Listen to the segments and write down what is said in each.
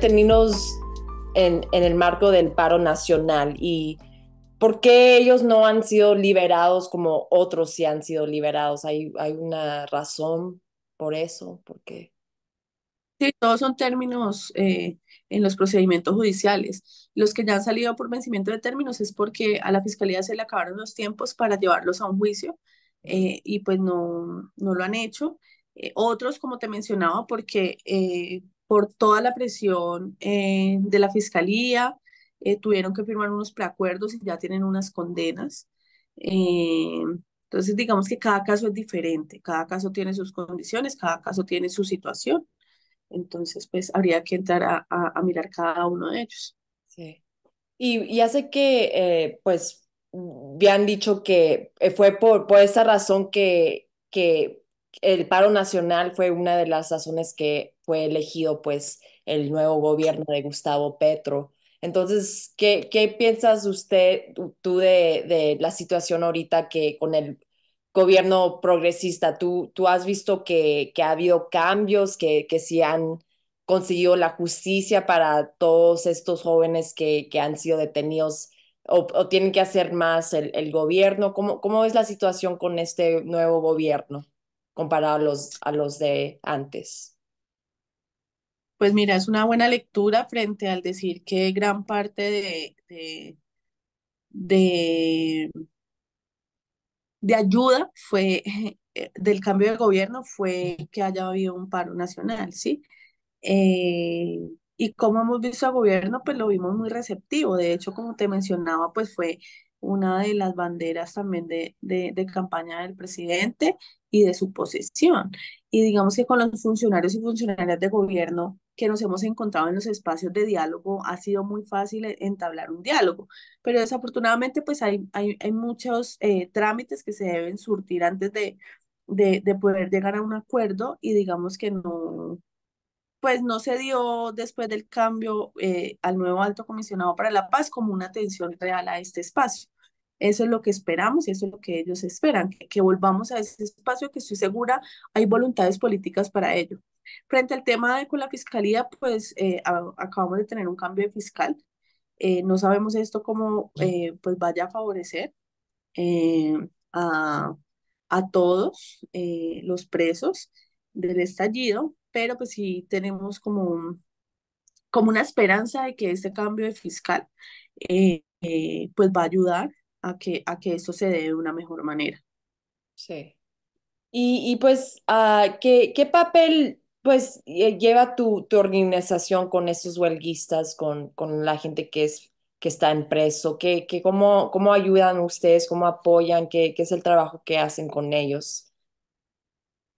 términos en, en el marco del paro nacional y por qué ellos no han sido liberados como otros sí han sido liberados. ¿Hay, hay una razón por eso? porque Sí, todos son términos eh, en los procedimientos judiciales. Los que ya han salido por vencimiento de términos es porque a la fiscalía se le acabaron los tiempos para llevarlos a un juicio eh, y pues no, no lo han hecho. Eh, otros, como te mencionaba, porque por toda la presión eh, de la fiscalía, eh, tuvieron que firmar unos preacuerdos y ya tienen unas condenas. Eh, entonces, digamos que cada caso es diferente, cada caso tiene sus condiciones, cada caso tiene su situación. Entonces, pues habría que entrar a, mirar cada uno de ellos. Sí. Y, y hace que, pues, mm, ya han dicho que fue por, por esa razón que, que el paro nacional fue una de las razones que fue elegido pues el nuevo gobierno de Gustavo Petro. Entonces, ¿qué, qué piensas usted tú de, la situación ahorita que con el gobierno progresista, tú, tú has visto que, que ha habido cambios, que, que han conseguido la justicia para todos estos jóvenes que, que han sido detenidos o, tienen que hacer más el, gobierno? ¿Cómo, ¿Cómo es la situación con este nuevo gobierno? comparado a los, a los de antes? Pues mira, es una buena lectura frente al decir que gran parte de, de, de, ayuda fue eh, del cambio de gobierno fue que haya habido un paro nacional, ¿sí? Eh, y como hemos visto al gobierno, pues lo vimos muy receptivo. De hecho, como te mencionaba, pues fue una de las banderas también de, de, campaña del presidente y de su posesión. Y digamos que con los funcionarios y funcionarias de gobierno que nos hemos encontrado en los espacios de diálogo, ha sido muy fácil e, entablar un diálogo, pero desafortunadamente pues hay, hay, muchos eh, trámites que se deben surtir antes de, de, de poder llegar a un acuerdo y digamos que no, pues no se dio después del cambio eh, al nuevo alto comisionado para la paz como una atención real a este espacio. Eso es lo que esperamos y eso es lo que ellos esperan, que, volvamos a ese espacio que estoy segura hay voluntades políticas para ello. Frente al tema de con la fiscalía, pues eh, acabamos de tener un cambio de fiscal. Eh, no sabemos esto cómo pues vaya a favorecer a, a, todos los presos del estallido, pero pues sí tenemos como, como una esperanza de que este cambio de fiscal eh, eh, pues va a ayudar a que, a que esto se dé de una mejor manera. Sí. Y, pues, uh, ¿qué, papel pues lleva tu, organización con esos huelguistas, con, con la gente que es que está en preso? ¿Qué, cómo, ¿Cómo ayudan ustedes? ¿Cómo apoyan? ¿Qué, ¿Qué es el trabajo que hacen con ellos?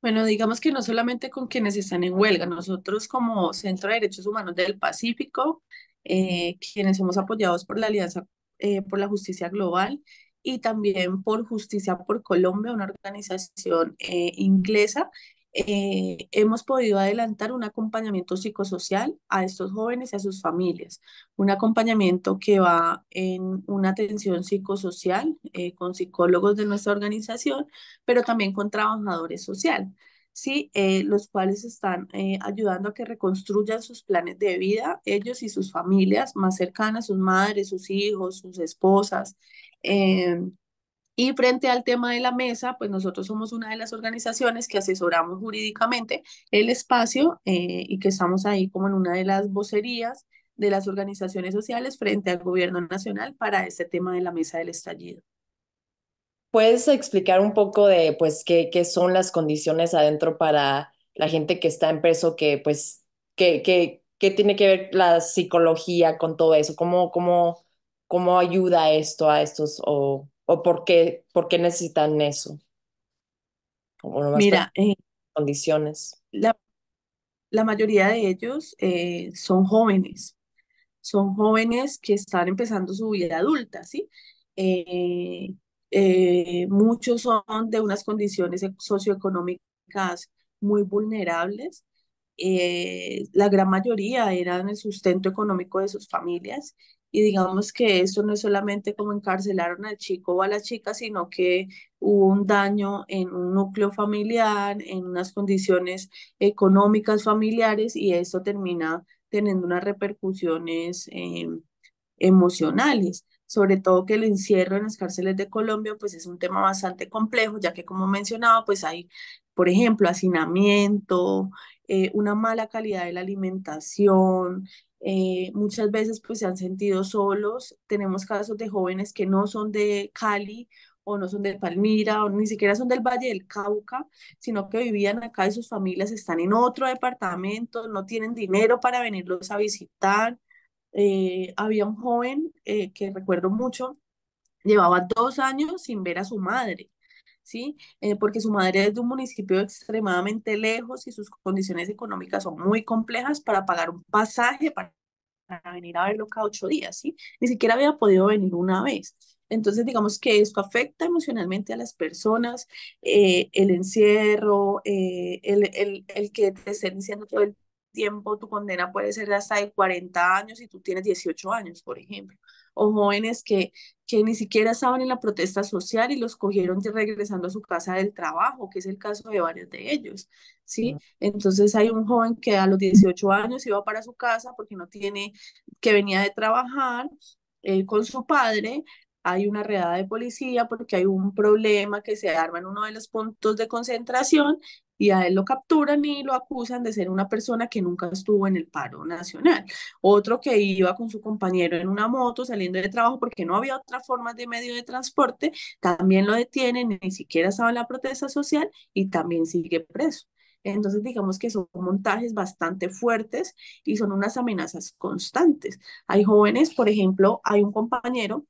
Bueno, digamos que no solamente con quienes están en huelga, nosotros como Centro de Derechos Humanos del Pacífico, eh, quienes somos apoyados por la Alianza eh, por la Justicia Global y también por Justicia por Colombia, una organización eh, inglesa, eh, hemos podido adelantar un acompañamiento psicosocial a estos jóvenes y a sus familias. Un acompañamiento que va en una atención psicosocial eh, con psicólogos de nuestra organización, pero también con trabajadores sociales. ¿sí? Eh, los cuales están ayudando a que reconstruyan sus planes de vida, ellos y sus familias más cercanas, sus madres, sus hijos, sus esposas, em, y frente al tema de la mesa, pues nosotros somos una de las organizaciones que asesoramos jurídicamente el espacio eh, y que estamos ahí como en una de las vocerías de las organizaciones sociales frente al gobierno nacional para este tema de la mesa del estallido. ¿Puedes explicar un poco de pues qué, qué son las condiciones adentro para la gente que está en preso, que pues, qué, que tiene que ver la psicología con todo eso? ¿Cómo, cómo, cómo ayuda esto a estos o por qué, por qué necesitan eso? Mira, eh, condiciones. La, mayoría de ellos eh, son jóvenes, son jóvenes que están empezando su vida adulta, ¿sí? Eh, eh, muchos son de unas condiciones socioeconómicas muy vulnerables. la gran mayoría eran el sustento económico de sus familias y digamos que eso no es solamente como encarcelaron al chico o a la chica, sino que hubo un daño en un núcleo familiar, en unas condiciones económicas familiares y eso termina teniendo unas repercusiones eh, emocionales sobre todo que el encierro en las cárceles de Colombia, pues es un tema bastante complejo, ya que como mencionaba, pues hay, por ejemplo, hacinamiento, eh, una mala calidad de la alimentación, eh, muchas veces pues se han sentido solos. Tenemos casos de jóvenes que no son de Cali o no son de Palmira o ni siquiera son del Valle del Cauca, sino que vivían acá y sus familias están en otro departamento, no tienen dinero para venirlos a visitar. Eh, había un joven que recuerdo mucho, llevaba dos años sin ver a su madre ¿sí? Eh, porque su madre es de un municipio extremadamente lejos y sus condiciones económicas son muy complejas para pagar un pasaje para, venir a verlo cada ocho días, ¿sí? Ni siquiera había podido venir una vez. Entonces, digamos que esto afecta emocionalmente a las personas, eh, el encierro, eh, el, que te estén diciendo todo el tiempo, tu condena puede ser hasta de 40 años y tú tienes 18 años, por ejemplo o jóvenes que, que ni siquiera estaban en la protesta social y los cogieron regresando a su casa del trabajo, que es el caso de varios de ellos, ¿sí? Entonces hay un joven que a los 18 años iba para su casa porque no tiene, que venía de trabajar eh, con su padre, hay una redada de policía porque hay un problema que se arma en uno de los puntos de concentración y a él lo capturan y lo acusan de ser una persona que nunca estuvo en el paro nacional. Otro que iba con su compañero en una moto saliendo de trabajo porque no había otra forma de medio de transporte, también lo detienen, ni siquiera estaba en la protesta social y también sigue preso. Entonces, digamos que son montajes bastante fuertes y son unas amenazas constantes. Hay jóvenes, por ejemplo, hay un compañero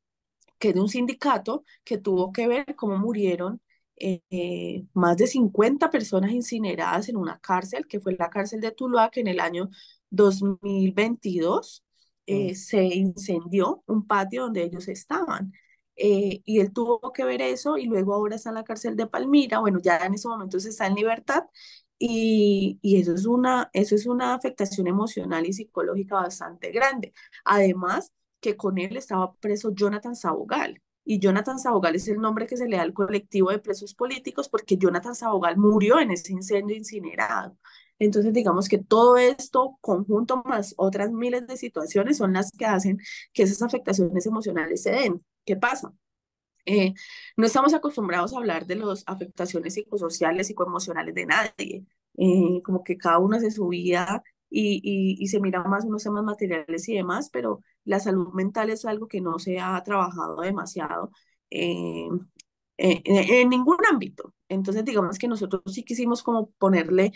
que es de un sindicato que tuvo que ver cómo murieron eh, eh, más de 50 personas incineradas en una cárcel, que fue la cárcel de Tuluá, que en el año 2022 mm. eh, se incendió un patio donde ellos estaban. y él tuvo que ver eso y luego ahora está en la cárcel de Palmira, bueno, ya en ese momento se está en libertad y, eso, es una, eso es una afectación emocional y psicológica bastante grande. Además, que con él estaba preso Jonathan Sabogal, y Jonathan Sabogal es el nombre que se le da al colectivo de presos políticos porque Jonathan Sabogal murió en ese incendio incinerado. Entonces, digamos que todo esto conjunto más otras miles de situaciones son las que hacen que esas afectaciones emocionales se den. ¿Qué pasa? Eh, no estamos acostumbrados a hablar de las afectaciones psicosociales, psicoemocionales de nadie. Eh, como que cada uno hace su y, y, y se mira más unos temas materiales y demás, pero la salud mental es algo que no se ha trabajado demasiado eh, eh, eh, en ningún ámbito. Entonces, digamos que nosotros sí quisimos como ponerle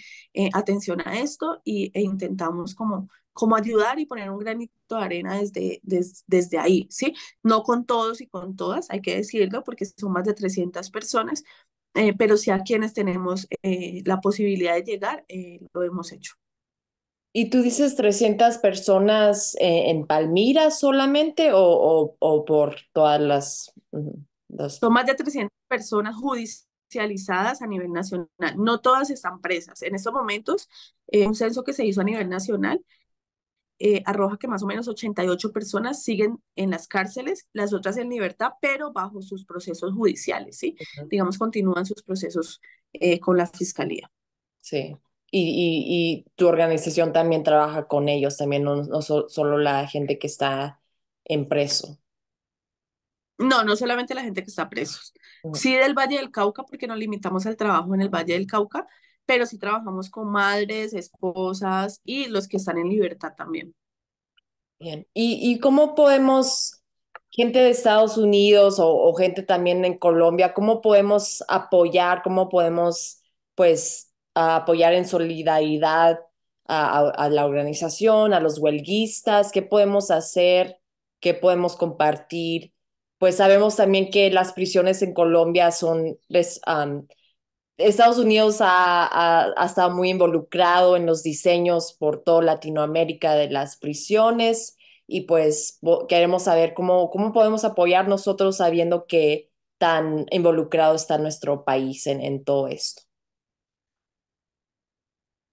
atención a esto y, e intentamos como, como ayudar y poner un granito de arena desde, desde ahí, ¿sí? No con todos y con todas, hay que decirlo, porque son más de 300 personas, pero sí a quienes tenemos la posibilidad de llegar, lo hemos hecho. ¿Y tú dices 300 personas eh, en Palmira solamente o, o, por todas las... Dos? Son más de 300 personas judicializadas a nivel nacional. No todas están presas. En estos momentos, eh, un censo que se hizo a nivel nacional eh, arroja que más o menos 88 personas siguen en las cárceles, las otras en libertad, pero bajo sus procesos judiciales, ¿sí? Digamos, continúan sus procesos con la fiscalía. Sí y, tu organización también trabaja con ellos, también no, solo la gente que está en preso. No, no solamente la gente que está preso. Sí del Valle del Cauca, porque no limitamos el trabajo en el Valle del Cauca, pero sí trabajamos con madres, esposas y los que están en libertad también. Bien, ¿y, y cómo podemos, gente de Estados Unidos o gente también en Colombia, cómo podemos apoyar, cómo podemos, pues, apoyar en solidaridad a, la organización, a los huelguistas, qué podemos hacer, qué podemos compartir. Pues sabemos también que las prisiones en Colombia son, pues, Estados Unidos ha, estado muy involucrado en los diseños por toda Latinoamérica de las prisiones y pues queremos saber cómo, cómo podemos apoyar nosotros sabiendo que tan involucrado está nuestro país en, en todo esto.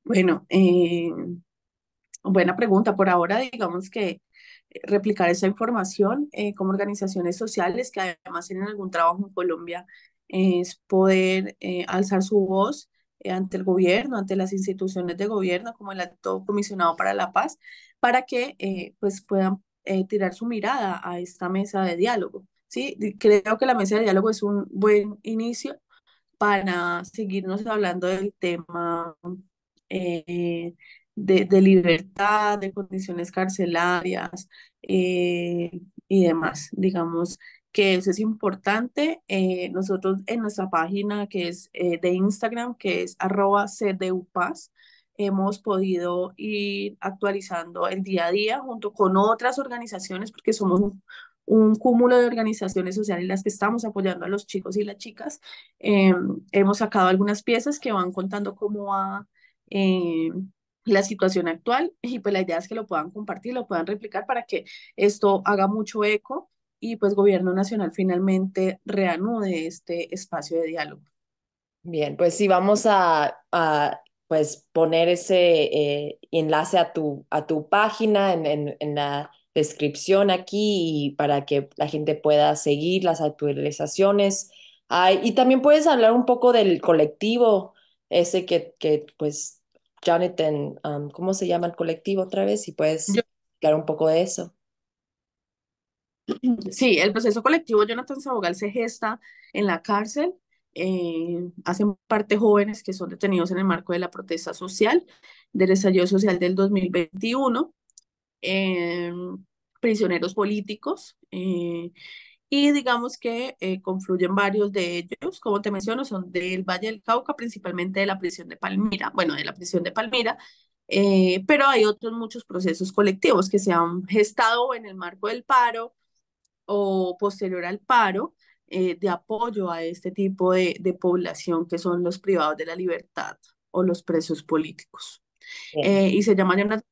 Bueno, eh, buena pregunta. Por ahora, digamos que eh, replicar esa información eh, como organizaciones sociales que además tienen algún trabajo en Colombia es poder alzar su voz ante el gobierno, ante las instituciones de gobierno, como el alto comisionado para la paz, para que pues puedan tirar su mirada a esta mesa de diálogo. ¿sí? Creo que la mesa de diálogo es un buen inicio para seguirnos hablando del tema eh, de, de, libertad, de condiciones carcelarias eh, y demás. Digamos que eso es importante. Eh, nosotros en nuestra página que es de Instagram, que es arroba cdupaz, hemos podido ir actualizando el día a día junto con otras organizaciones, porque somos un, cúmulo de organizaciones sociales en las que estamos apoyando a los chicos y las chicas. Em, hemos sacado algunas piezas que van contando cómo va eh, la situación actual y pues la idea es que lo puedan compartir, lo puedan replicar para que esto haga mucho eco y pues Gobierno Nacional finalmente reanude este espacio de diálogo. Bien, pues sí, vamos a, pues poner ese eh, enlace a tu, a tu página en, en, en la descripción aquí y para que la gente pueda seguir las actualizaciones. y también puedes hablar un poco del colectivo ese que, que pues Jonathan, um, ¿cómo se llama el colectivo otra vez? Si puedes explicar un poco de eso. Sí, el proceso colectivo Jonathan Sabogal se gesta en la cárcel. Eh, hacen parte jóvenes que son detenidos en el marco de la protesta social, del estallido social del 2021, eh, prisioneros políticos. Eh, y digamos que eh, confluyen varios de ellos, como te menciono, son del Valle del Cauca, principalmente de la prisión de Palmira, bueno, de la prisión de Palmira, eh, pero hay otros muchos procesos colectivos que se han gestado en el marco del paro o posterior al paro eh, de apoyo a este tipo de, de, población que son los privados de la libertad o los presos políticos. y se llama Leonardo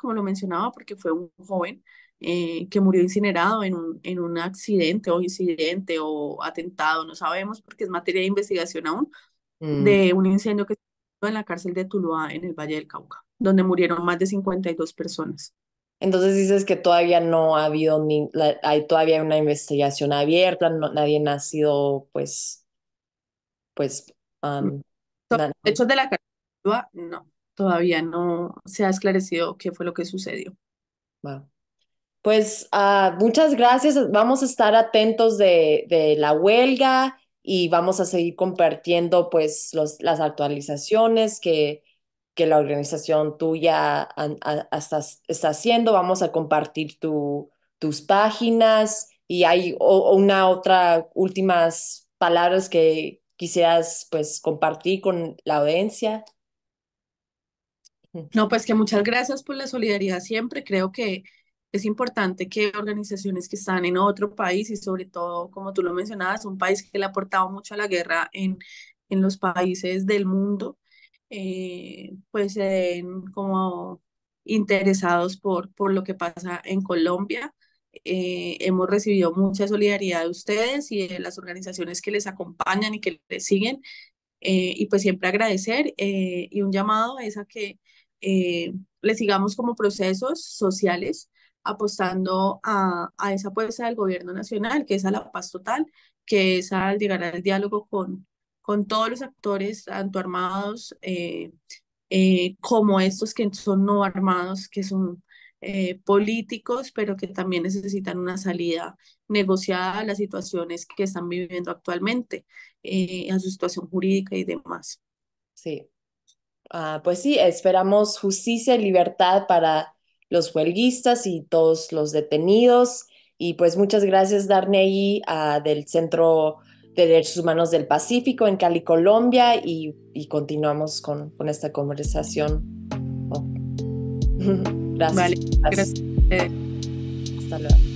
como lo mencionaba, porque fue un joven eh, que murió incinerado en un, en un accidente o incidente o atentado, no sabemos porque es materia de investigación aún, mm. de un incendio que en la cárcel de Tuluá, en el Valle del Cauca, donde murieron más de 52 personas. Entonces dices que todavía no ha habido ni, hay todavía una investigación abierta, no, nadie ha sido, pues, pues, um, hechos de la cárcel de Tuluá, no, todavía no se ha esclarecido qué fue lo que sucedió. Wow. Pues ah, muchas gracias. Vamos a estar atentos de, la huelga y vamos a seguir compartiendo pues los, las actualizaciones que, que la organización tuya está, haciendo. Vamos a compartir tu, tus páginas y hay una otra últimas palabras que quisieras pues compartir con la audiencia. No, pues que muchas gracias por la solidaridad siempre. Creo que es importante que organizaciones que están en otro país y sobre todo, como tú lo mencionabas, un país que le ha aportado mucho a la guerra en, en los países del mundo, eh, pues se como interesados por, por lo que pasa en Colombia. Eh, hemos recibido mucha solidaridad de ustedes y de las organizaciones que les acompañan y que les siguen. Eh, y pues siempre agradecer y un llamado es a que le sigamos como procesos sociales apostando a, esa apuesta del gobierno nacional, que es a la paz total, que es al llegar al diálogo con, con todos los actores, tanto armados eh, eh, como estos que son no armados, que son eh, políticos, pero que también necesitan una salida negociada a las situaciones que están viviendo actualmente, a su situación jurídica y demás. Sí. Ah, pues sí, esperamos justicia y libertad para los huelguistas y todos los detenidos. Y pues muchas gracias, Darney, ah, del Centro de Derechos Humanos del Pacífico en Cali, Colombia, y, continuamos con, esta conversación. Oh. gracias. Vale, gracias. Hasta luego.